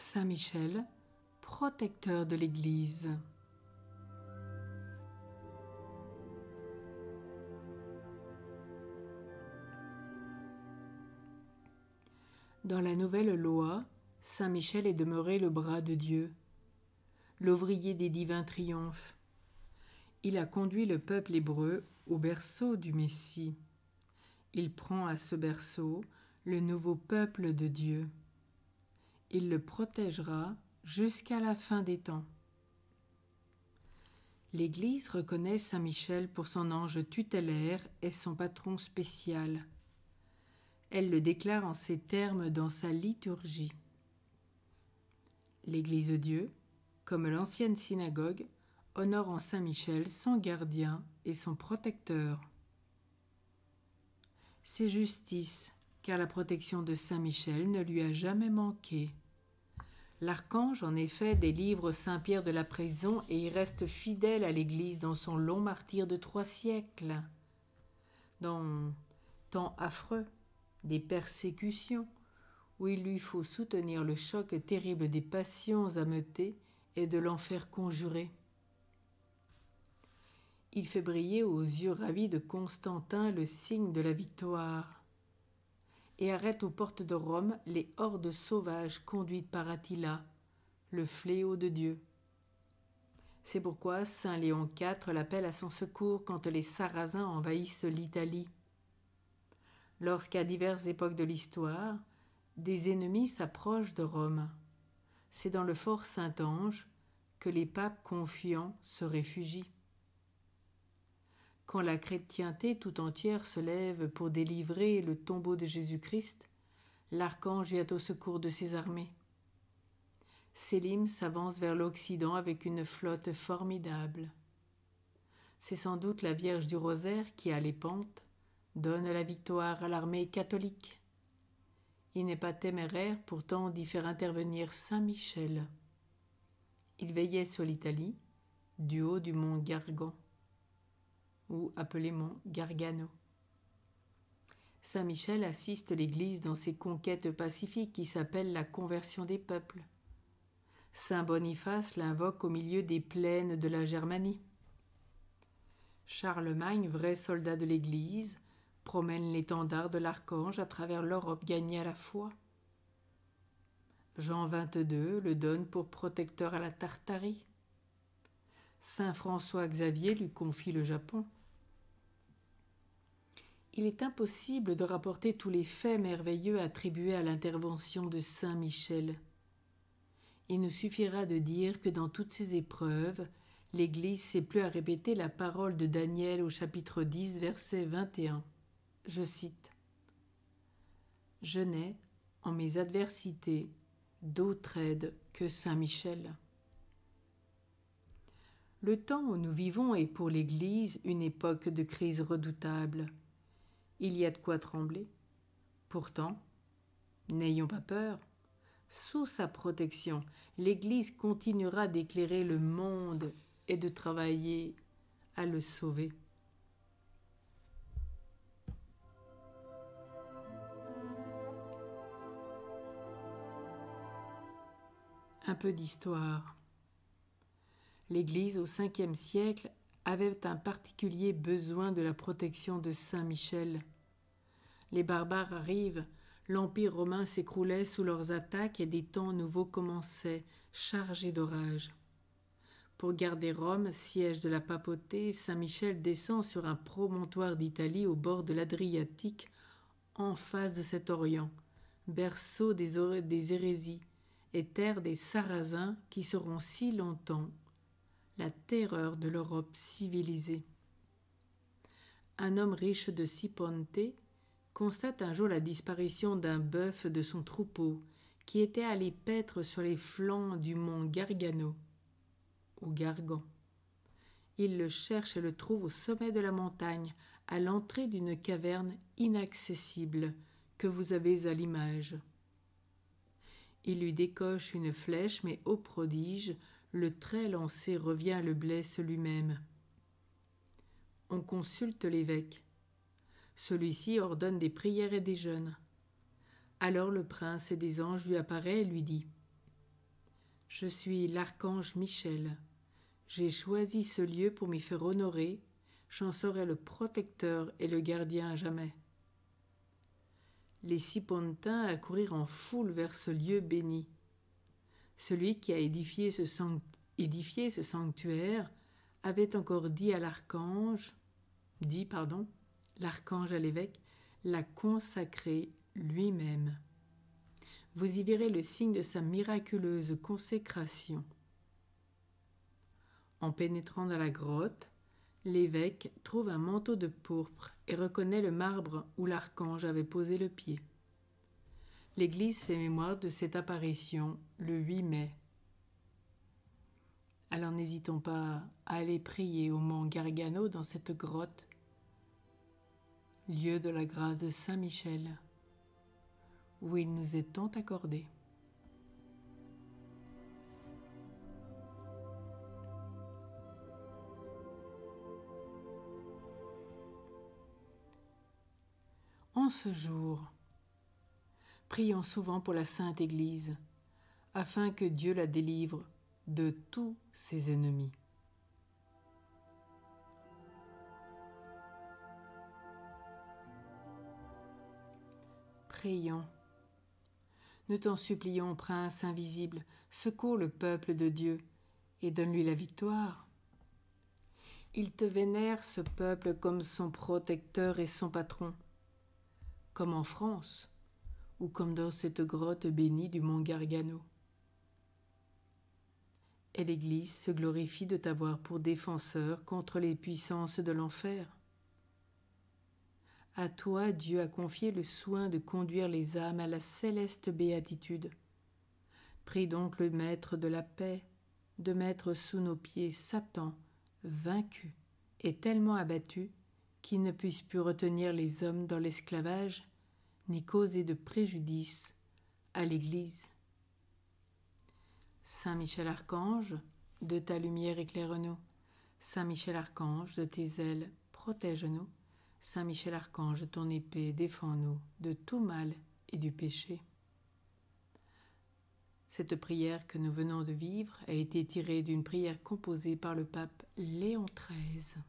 Saint Michel, protecteur de l'Église. Dans la nouvelle Loi, Saint Michel est demeuré le bras de Dieu, l'ouvrier des divins triomphes. Il a conduit le peuple hébreu au berceau du Messie. Il prend à ce berceau le nouveau peuple de Dieu il le protégera jusqu'à la fin des temps. L'Église reconnaît Saint Michel pour son ange tutélaire et son patron spécial. Elle le déclare en ces termes dans sa liturgie. L'Église de Dieu, comme l'ancienne synagogue, honore en Saint Michel son gardien et son protecteur. C'est justice, car la protection de Saint Michel ne lui a jamais manqué. L'archange en effet délivre Saint Pierre de la prison et y reste fidèle à l'Église dans son long martyr de trois siècles. Dans temps affreux, des persécutions, où il lui faut soutenir le choc terrible des passions ameutées et de l'enfer conjuré. Il fait briller aux yeux ravis de Constantin le signe de la victoire et arrête aux portes de Rome les hordes sauvages conduites par Attila, le fléau de Dieu. C'est pourquoi Saint Léon IV l'appelle à son secours quand les Sarrasins envahissent l'Italie. Lorsqu'à diverses époques de l'histoire, des ennemis s'approchent de Rome, c'est dans le fort Saint-Ange que les papes confiants se réfugient quand la chrétienté tout entière se lève pour délivrer le tombeau de Jésus-Christ, l'archange vient au secours de ses armées. Sélim s'avance vers l'Occident avec une flotte formidable. C'est sans doute la Vierge du Rosaire qui, à pentes, donne la victoire à l'armée catholique. Il n'est pas téméraire pourtant d'y faire intervenir Saint Michel. Il veillait sur l'Italie, du haut du mont Gargan ou appelé mont Gargano. Saint Michel assiste l'Église dans ses conquêtes pacifiques qui s'appellent la conversion des peuples. Saint Boniface l'invoque au milieu des plaines de la Germanie. Charlemagne, vrai soldat de l'Église, promène l'étendard de l'archange à travers l'Europe gagnée à la foi. Jean XXII le donne pour protecteur à la Tartarie. Saint François Xavier lui confie le Japon. Il est impossible de rapporter tous les faits merveilleux attribués à l'intervention de Saint Michel. Il nous suffira de dire que dans toutes ces épreuves, l'Église s'est plus à répéter la parole de Daniel au chapitre 10, verset 21. Je cite Je n'ai, en mes adversités, d'autre aide que Saint Michel. Le temps où nous vivons est pour l'Église une époque de crise redoutable. Il y a de quoi trembler. Pourtant, n'ayons pas peur. Sous sa protection, l'Église continuera d'éclairer le monde et de travailler à le sauver. Un peu d'histoire. L'Église au 5e siècle avaient un particulier besoin de la protection de Saint Michel. Les barbares arrivent, l'Empire romain s'écroulait sous leurs attaques et des temps nouveaux commençaient, chargés d'orage. Pour garder Rome, siège de la papauté, Saint Michel descend sur un promontoire d'Italie au bord de l'Adriatique, en face de cet Orient, berceau des, des hérésies, et terre des Sarrasins qui seront si longtemps la terreur de l'Europe civilisée. Un homme riche de Siponte constate un jour la disparition d'un bœuf de son troupeau qui était allé paître sur les flancs du mont Gargano ou Gargan. Il le cherche et le trouve au sommet de la montagne, à l'entrée d'une caverne inaccessible que vous avez à l'image. Il lui décoche une flèche, mais au prodige, le trait lancé revient à le blesse lui-même. On consulte l'évêque. Celui-ci ordonne des prières et des jeûnes. Alors le prince et des anges lui apparaît et lui dit Je suis l'archange Michel. J'ai choisi ce lieu pour m'y faire honorer. J'en serai le protecteur et le gardien à jamais. Les Sipontins accoururent en foule vers ce lieu béni. Celui qui a édifié ce, ce sanctuaire avait encore dit à l'archange, dit pardon, l'archange à l'évêque, l'a consacré lui-même. Vous y verrez le signe de sa miraculeuse consécration. En pénétrant dans la grotte, l'évêque trouve un manteau de pourpre et reconnaît le marbre où l'archange avait posé le pied. L'Église fait mémoire de cette apparition le 8 mai. Alors n'hésitons pas à aller prier au mont Gargano dans cette grotte, lieu de la grâce de Saint Michel, où il nous est tant accordé. En ce jour, prions souvent pour la Sainte Église, afin que Dieu la délivre de tous ses ennemis. Prions. Nous t'en supplions, Prince invisible, secours le peuple de Dieu et donne-lui la victoire. Il te vénère, ce peuple, comme son protecteur et son patron, comme en France, ou comme dans cette grotte bénie du mont Gargano. Et l'Église se glorifie de t'avoir pour défenseur contre les puissances de l'enfer. À toi Dieu a confié le soin de conduire les âmes à la céleste béatitude. Prie donc le Maître de la paix de mettre sous nos pieds Satan, vaincu et tellement abattu qu'il ne puisse plus retenir les hommes dans l'esclavage ni causer de préjudice à l'Église. Saint Michel Archange, de ta lumière éclaire-nous. Saint Michel Archange, de tes ailes protège-nous. Saint Michel Archange, ton épée défends-nous de tout mal et du péché. Cette prière que nous venons de vivre a été tirée d'une prière composée par le pape Léon XIII.